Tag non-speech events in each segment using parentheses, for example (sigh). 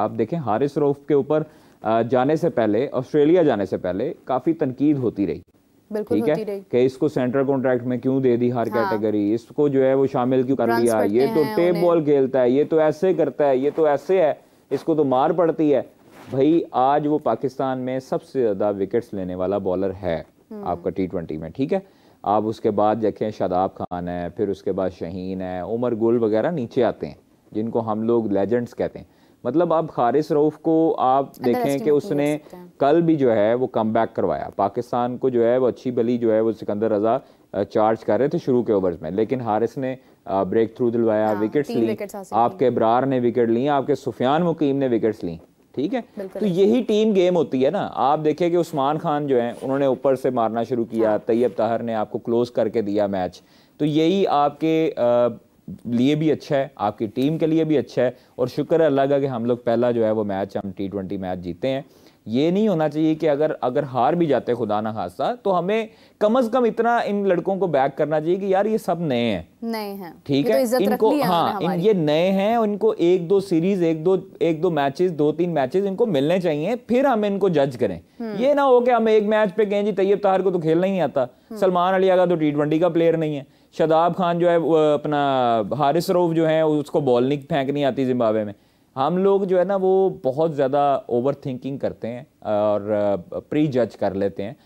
आप देखें हारिस रऊफ के ऊपर जाने से पहले ऑस्ट्रेलिया जाने से पहले काफ़ी तनकीद होती रही ठीक है कि इसको सेंट्रल कॉन्ट्रैक्ट में क्यों दे दी हर हाँ। कैटेगरी इसको जो है वो शामिल क्यों कर लिया ये तो टेप बॉल खेलता है ये तो ऐसे करता है ये तो ऐसे है इसको तो मार पड़ती है भाई आज वो पाकिस्तान में सबसे ज़्यादा विकेट्स लेने वाला बॉलर है हम्म। आपका टी ट्वेंटी में ठीक है आप उसके बाद देखें शादाब खान है फिर उसके बाद शहीन है उमर गुल वगैरह नीचे आते हैं जिनको हम लोग लेजेंड्स कहते हैं मतलब आप खारिस रऊफ को आप देखें कि उसने कल भी जो है वो कम बैक करवाया पाकिस्तान को जो है वो अच्छी बली जो है वो सिकंदर रजा चार्ज कर रहे थे शुरू के ओवर्स में लेकिन हारिस ने ब्रेक थ्रू दिलवाया विकेट्स हाँ, ली आपके ब्रार ने विकेट ली आपके सुफियान मुकीम ने विकेट्स ली ठीक है तो यही टीम गेम होती है ना आप देखिए कि उस्मान खान जो है उन्होंने ऊपर से मारना शुरू किया हाँ। तैयब ताहर ने आपको क्लोज करके दिया मैच तो यही आपके लिए भी अच्छा है आपकी टीम के लिए भी अच्छा है और शुक्र है अल्लाह का कि हम लोग पहला जो है वो मैच हम टी ट्वेंटी मैच जीते हैं ये नहीं होना चाहिए कि अगर अगर हार भी जाते खुदा ना खासा तो हमें कम अज कम इतना इन लड़कों को बैक करना चाहिए कि यार ये सब नए हैं नए हैं ठीक तो है तो इनको हाँ इन ये नए हैं इनको एक दो सीरीज एक दो एक दो मैचेस दो तीन मैचेस इनको मिलने चाहिए फिर हम इनको जज करें हम्म। ये ना हो कि हम एक मैच पे कहें जी तैयब ताहर को तो खेलना ही आता हम्म। सलमान अली आगा तो टी ट्वेंटी का प्लेयर नहीं है शदाब खान जो है अपना हारिस रऊफ जो है उसको बॉल नहीं नहीं आती जिम्बावे में हम लोग जो है ना वो बहुत ज़्यादा ओवर थिंकिंग करते हैं और प्री जज कर लेते हैं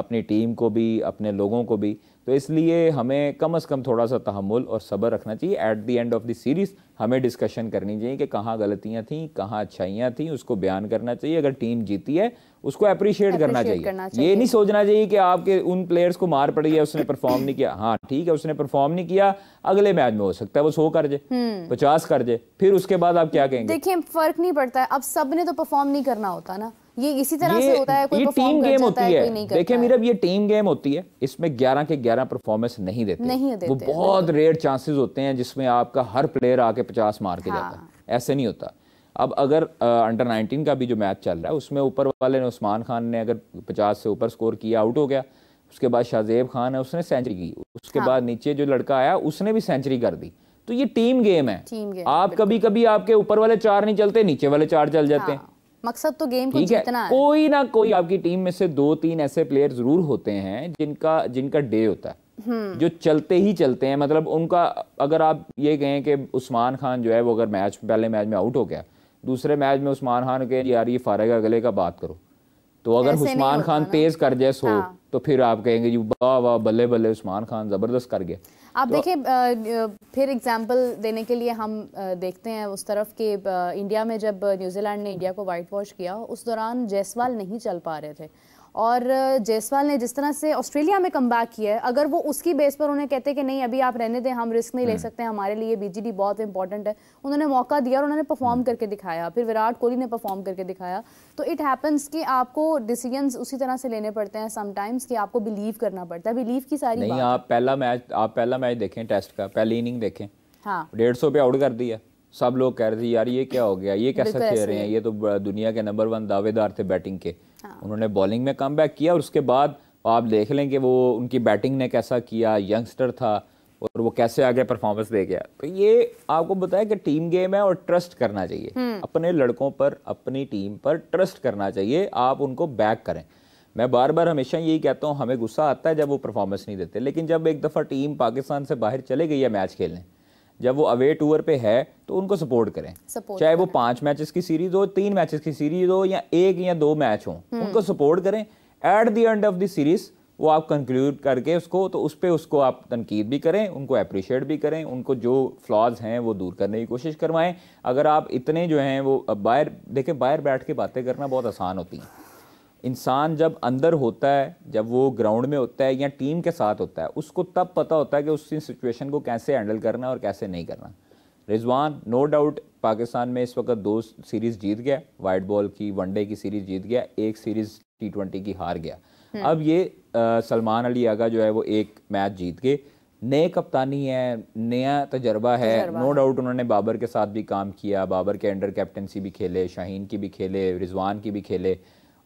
अपनी टीम को भी अपने लोगों को भी तो इसलिए हमें कम अज़ कम थोड़ा सा तहमुल और सब्र रखना चाहिए at the end of the series हमें डिस्कशन करनी चाहिए कि कहाँ गलतियाँ थी कहाँ अच्छाइयाँ थी उसको बयान करना चाहिए अगर टीम जीती है उसको अप्रिशिएट करना चाहिए करना चाहिए। ये नहीं सोचना चाहिए कि आपके उन प्लेयर्स को मार पड़ी है उसने परफॉर्म नहीं किया हाँ ठीक है उसने परफॉर्म नहीं किया अगले मैच में हो सकता है वो सो कर जे हम्म। पचास कर जे फिर उसके बाद आप क्या कहेंगे देखिए फर्क नहीं पड़ता है अब सब ने तो परफॉर्म नहीं करना होता ना ये इसी तरह ये, से होता है कोई ये टीम गेम होती है, है देखिए मीरब ये टीम गेम होती है इसमें 11 के 11 परफॉर्मेंस नहीं देते नहीं देते वो बहुत रेयर चांसेस होते हैं जिसमें आपका हर प्लेयर आके 50 मार के जाता है हाँ। ऐसे नहीं होता अब अगर अंडर नाइनटीन का भी जो मैच चल रहा है उसमें ऊपर वाले ने उस्मान खान ने अगर पचास से ऊपर स्कोर किया आउट हो गया उसके बाद शाहजेब खान है उसने सेंचुरी की उसके हाँ। बाद नीचे जो लड़का आया उसने भी सेंचुरी कर दी तो ये टीम गेम है टीम गेम, आप कभी कभी आपके ऊपर वाले चार नहीं चलते नीचे वाले चार चल जाते हैं हाँ। मकसद तो गेम को जीतना है कोई ना कोई आपकी टीम में से दो तीन ऐसे प्लेयर जरूर होते हैं जिनका जिनका डे होता है हम्म। जो चलते ही चलते हैं मतलब उनका अगर आप ये कहें कि उस्मान खान जो है वो अगर मैच पहले मैच में आउट हो गया दूसरे मैच में उस्मान खान के यार ये का अगले का बात करो तो अगर उस्मान खान तेज कर जाए सो हाँ। तो फिर आप कहेंगे जी वाह वाह बल्ले बल्ले उस्मान खान जबरदस्त कर गया आप तो, देखिए फिर एग्जांपल देने के लिए हम देखते हैं उस तरफ कि इंडिया में जब न्यूजीलैंड ने इंडिया को वाइट वॉश किया उस दौरान जयसवाल नहीं चल पा रहे थे और जयसवाल ने जिस तरह से ऑस्ट्रेलिया में कम किया है अगर वो उसकी बेस पर उन्हें कहते कि नहीं अभी आप रहने दें हम रिस्क नहीं ले हम्म। सकते हमारे लिए बीजीडी बहुत इंपॉर्टेंट है उन्होंने मौका दिया और उन्होंने परफॉर्म हम्म। करके दिखाया फिर विराट कोहली ने परफॉर्म करके दिखाया तो इट हैपन्स कि आपको डिसीजंस उसी तरह से लेने पड़ते हैं समटाइम्स कि आपको बिलीव करना पड़ता है बिलीव की सारी नहीं आप पहला मैच आप पहला मैच देखें टेस्ट का पहली इनिंग देखें हाँ डेढ़ सौ पे आउट कर दिया सब लोग कह रहे थे यार ये क्या हो गया ये कैसा खेल रहे हैं ये तो दुनिया के नंबर वन दावेदार थे बैटिंग के हाँ। उन्होंने बॉलिंग में कम किया और उसके बाद आप देख लें कि वो उनकी बैटिंग ने कैसा किया यंगस्टर था और वो कैसे आगे परफॉर्मेंस दे गया तो ये आपको बताया कि टीम गेम है और ट्रस्ट करना चाहिए हम्म। अपने लड़कों पर अपनी टीम पर ट्रस्ट करना चाहिए आप उनको बैक करें मैं बार बार हमेशा यही कहता हूँ हमें गुस्सा आता है जब वो परफॉर्मेंस नहीं देते लेकिन जब एक दफ़ा टीम पाकिस्तान से बाहर चले गई है मैच खेलने जब वो अवे टूर पे है तो उनको सपोर्ट करें सपोर्ट चाहे वो पांच मैचेस की सीरीज हो तीन मैचेस की सीरीज हो या एक या दो मैच हो हम्म। उनको सपोर्ट करें at the end of the series वो आप कंक्लूड करके उसको तो उस पर उसको आप तनकीद भी करें उनको अप्रिशिएट भी करें उनको जो फ्लॉज हैं वो दूर करने की कोशिश करवाएं अगर आप इतने जो हैं वो बाहर देखें बाहर बैठ के बातें करना बहुत आसान होती हैं इंसान जब अंदर होता है जब वो ग्राउंड में होता है या टीम के साथ होता है उसको तब पता होता है कि उस सिचुएशन को कैसे हैंडल करना है और कैसे नहीं करना रिजवान नो डाउट पाकिस्तान में इस वक्त दो सीरीज़ जीत गया वाइट बॉल की वनडे की सीरीज़ जीत गया एक सीरीज़ टी ट्वेंटी की हार गया हम्म। अब ये सलमान अली आगा जो है वो एक मैच जीत गए नए कप्तानी है नया तजर्बा है नो डाउट उन्होंने बाबर के साथ भी काम किया बाबर के अंडर कैप्टनसी भी खेले शाहीन की भी खेले रिजवान की भी खेले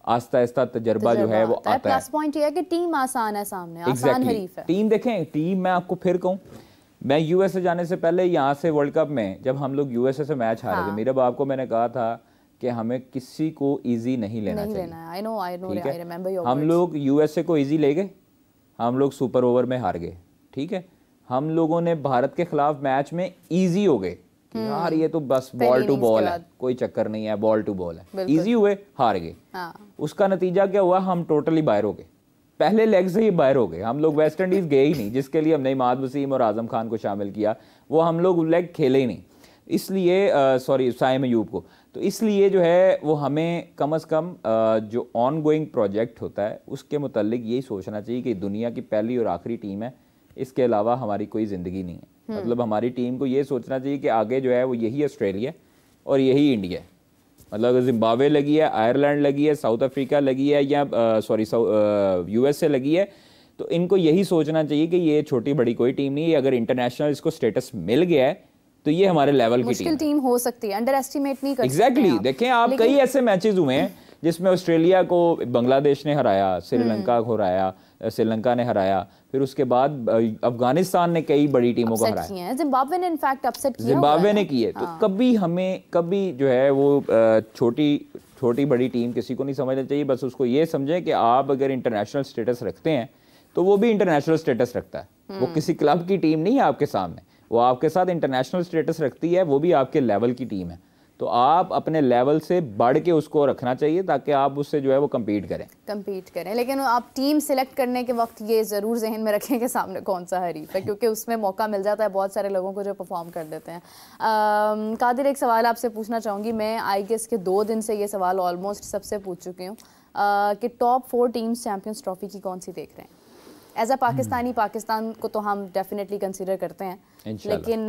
आस्ता आस्ता तजर्बा जो है वो आता है प्लस पॉइंट ये है कि टीम आसान है सामने exactly. आसान हरीफ है टीम देखें टीम मैं आपको फिर कहूँ मैं यूएसए जाने से पहले यहाँ से वर्ल्ड कप में जब हम लोग यूएसए से मैच हारे तो हाँ। थे मेरे बाप को मैंने कहा था कि हमें किसी को इजी नहीं लेना नहीं चाहिए लेना है हम लोग यूएसए को इजी ले गए हम लोग सुपर ओवर में हार गए ठीक है हम लोगों ने भारत के खिलाफ मैच में ईजी हो गए कि यार ये तो बस बॉल टू बॉल है कोई चक्कर नहीं है बॉल टू बॉल है इजी हुए हार गए हाँ। उसका नतीजा क्या हुआ हम टोटली बाहर हो गए पहले लेग से ही बाहर हो गए हम लोग वेस्ट इंडीज गए ही नहीं जिसके लिए हमने इमाद वसीम और आजम खान को शामिल किया वो हम लोग लेग खेले ही नहीं इसलिए सॉरी साइम यूब को तो इसलिए जो है वो हमें कम अज़ कम आ, जो ऑन गोइंग प्रोजेक्ट होता है उसके मतलब यही सोचना चाहिए कि दुनिया की पहली और आखिरी टीम है इसके अलावा हमारी कोई ज़िंदगी नहीं है मतलब हमारी टीम को ये सोचना चाहिए कि आगे जो है वो यही ऑस्ट्रेलिया और यही इंडिया मतलब अगर जिम्बावे लगी है आयरलैंड लगी है साउथ अफ्रीका लगी है या सॉरी यूएसए लगी है तो इनको यही सोचना चाहिए कि ये छोटी बड़ी कोई टीम नहीं है अगर इंटरनेशनल इसको स्टेटस मिल गया है तो ये हमारे लेवल की टीम, टीम हो सकती है अंडर एस्टिमेट नहीं कर एग्जैक्टली देखें आप कई ऐसे मैचेस हुए हैं जिसमें ऑस्ट्रेलिया को बांग्लादेश ने हराया श्रीलंका हम्म। को हराया श्रीलंका ने हराया फिर उसके बाद अफगानिस्तान ने कई बड़ी टीमों को हराया जिम्बाब्वे ने इनफैक्ट अपसेट किया जिम्बाब्वे ने किए तो हाँ। कभी हमें कभी जो है वो छोटी छोटी बड़ी टीम किसी को नहीं समझना चाहिए बस उसको ये समझें कि आप अगर इंटरनेशनल स्टेटस रखते हैं तो वो भी इंटरनेशनल स्टेटस रखता है वो हम्म। किसी क्लब की टीम नहीं है आपके सामने वो आपके साथ इंटरनेशनल स्टेटस रखती है वो भी आपके लेवल की टीम है तो आप अपने लेवल से बढ़ के उसको रखना चाहिए ताकि आप उससे जो है वो कम्पीट करें कम्पीट करें लेकिन आप टीम सेलेक्ट करने के वक्त ये ज़रूर जहन में रखें कि सामने कौन सा हरीफ है क्योंकि उसमें मौका मिल जाता है बहुत सारे लोगों को जो परफॉर्म कर देते हैं कादिर एक सवाल आपसे पूछना चाहूँगी मैं आई गेस के दो दिन से ये सवाल ऑलमोस्ट सबसे पूछ चुकी हूँ कि top four teams Champions Trophy की कौन सी देख रहे हैं as a Pakistani hmm. Pakistan को तो हम डेफिनेटली कंसिडर करते हैं लेकिन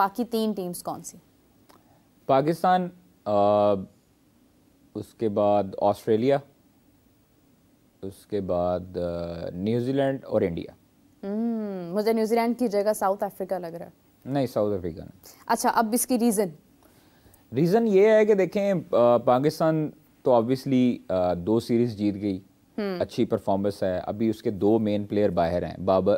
बाकी तीन टीम्स कौन सी पाकिस्तान उसके बाद ऑस्ट्रेलिया उसके बाद न्यूजीलैंड और इंडिया हम्म, मुझे न्यूजीलैंड की जगह साउथ अफ्रीका लग रहा है नहीं साउथ अफ्रीका नहीं अच्छा अब इसकी रीज़न रीज़न ये है कि देखें पाकिस्तान तो ऑब्वियसली दो सीरीज़ जीत गई हम्म। अच्छी परफॉर्मेंस है अभी उसके दो मेन प्लेयर बाहर हैं बाबा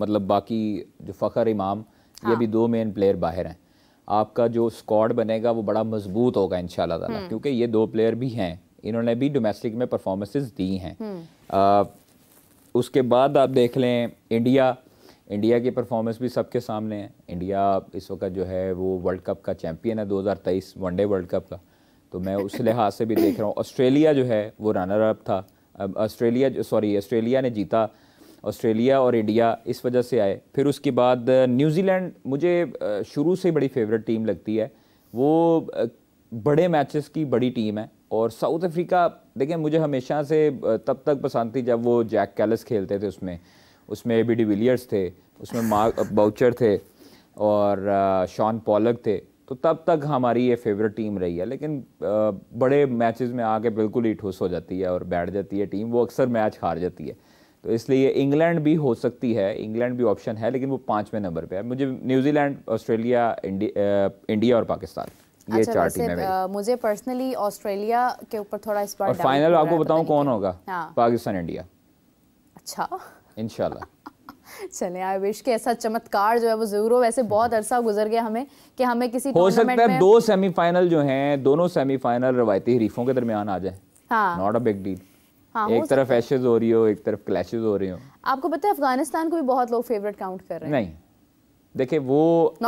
मतलब बाकी जो फ़खर इमाम हाँ। ये भी दो मेन प्लेयर बाहर हैं आपका जो स्क्वाड बनेगा वो बड़ा मजबूत होगा इन ताला हम्म। क्योंकि ये दो प्लेयर भी हैं इन्होंने भी डोमेस्टिक में परफॉर्मेंसेस दी हैं हम्म। उसके बाद आप देख लें इंडिया इंडिया की परफॉर्मेंस भी सबके सामने है इंडिया इस वक्त जो है वो वर्ल्ड कप का चैम्पियन है दो वनडे वर्ल्ड कप का तो मैं उस लिहाज से भी देख रहा हूँ ऑस्ट्रेलिया जो है वो रनर अप था ऑस्ट्रेलिया सॉरी ऑस्ट्रेलिया ने जीता ऑस्ट्रेलिया और इंडिया इस वजह से आए फिर उसके बाद न्यूजीलैंड मुझे शुरू से बड़ी फेवरेट टीम लगती है वो बड़े मैचेस की बड़ी टीम है और साउथ अफ्रीका देखें मुझे हमेशा से तब तक पसंद थी जब वो जैक कैलस खेलते थे उसमें उसमें ए बी डी विलियर्स थे उसमें मार्क बाउचर थे और शॉन पॉलक थे तो तब तक हमारी ये फेवरेट टीम रही है लेकिन बड़े मैचेस में आके बिल्कुल ही ठोस हो जाती है और बैठ जाती है टीम वो अक्सर मैच हार जाती है तो इसलिए इंग्लैंड भी हो सकती है इंग्लैंड भी ऑप्शन है लेकिन वो पाँचवें नंबर पे है मुझे न्यूजीलैंड ऑस्ट्रेलिया इंडिया और पाकिस्तान ये अच्छा, चार टीमें मुझे पर्सनली ऑस्ट्रेलिया के ऊपर थोड़ा इस बार और फाइनल आपको तो बताऊं कौन होगा हाँ। पाकिस्तान इंडिया अच्छा इनशाला (laughs) चले आई विश के ऐसा चमत्कार जो है वो जरूर हो वैसे बहुत हम्म। अरसा गुजर गया हमें कि हमें किसी हो सकता है दो सेमीफाइनल जो हैं दोनों सेमीफाइनल रवायती हरीफों के दरमियान आ जाए नॉट अ बिग डील हाँ, एक तरफ एशेज हो रही हो एक तरफ क्लैशेज हो रही हो आपको पता है अफगानिस्तान को भी बहुत लोग फेवरेट काउंट कर रहे हैं नहीं देखिए वो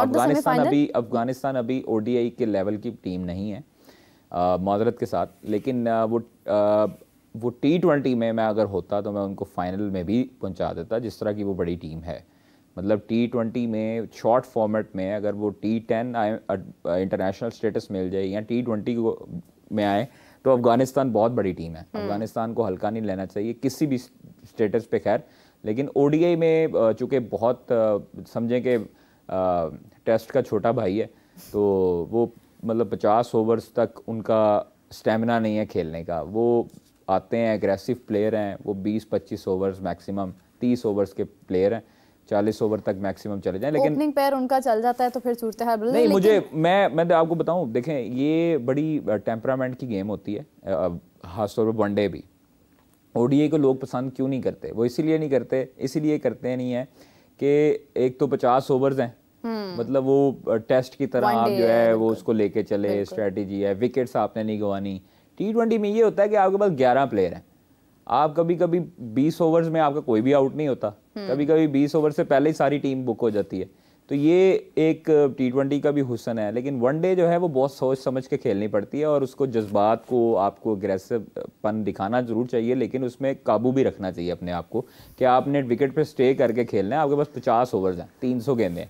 अफगानिस्तान अभी अफगानिस्तान अभी ओडीआई के लेवल की टीम नहीं है मदरत के साथ लेकिन वो आ, वो टी ट्वेंटी में मैं अगर होता तो मैं उनको फाइनल में भी पहुंचा देता जिस तरह की वो बड़ी टीम है मतलब टी ट्वेंटी में शॉर्ट फॉर्मेट में अगर वो टी टेन इंटरनेशनल स्टेटस मिल जाए या टी ट्वेंटी में आए तो अफगानिस्तान बहुत बड़ी टीम है हम्म। अफगानिस्तान को हल्का नहीं लेना चाहिए किसी भी स्टेटस पे खैर लेकिन ओडीआई में चूंकि बहुत समझें कि टेस्ट का छोटा भाई है तो वो मतलब पचास ओवर्स तक उनका स्टेमिना नहीं है खेलने का वो आते हैं एग्रेसिव प्लेयर हैं वो बीस पच्चीस ओवर्स मैक्सिमम तीस ओवर्स के प्लेयर हैं चालीस ओवर तक मैक्सिमम चले जाए लेकिन ओपनिंग पैर उनका चल जाता है तो फिर सूरत हाल नहीं लेकिन... मुझे मैं मैं तो आपको बताऊं देखें ये बड़ी टेम्परामेंट की गेम होती है खासतौर पर वनडे भी ओडीए को लोग पसंद क्यों नहीं करते वो इसीलिए नहीं करते इसीलिए करते नहीं है कि एक तो पचास ओवर्स हैं हम्म। मतलब वो टेस्ट की तरह आप जो है वो उसको लेके चले स्ट्रेटेजी है विकेट्स आपने नहीं गवानी टी में ये होता है कि आपके पास ग्यारह प्लेयर हैं आप कभी कभी बीस ओवर्स में आपका कोई भी आउट नहीं होता हम्म। कभी कभी बीस ओवर से पहले ही सारी टीम बुक हो जाती है तो ये एक टी ट्वेंटी का भी हुसन है लेकिन वन डे जो है वो बहुत सोच समझ के खेलनी पड़ती है और उसको जज्बात को आपको अग्रेसिव पन दिखाना ज़रूर चाहिए लेकिन उसमें काबू भी रखना चाहिए अपने आप को कि आपने विकेट पर स्टे करके खेलना है आपके पास पचास ओवर्स हैं तीन सौ गेंदें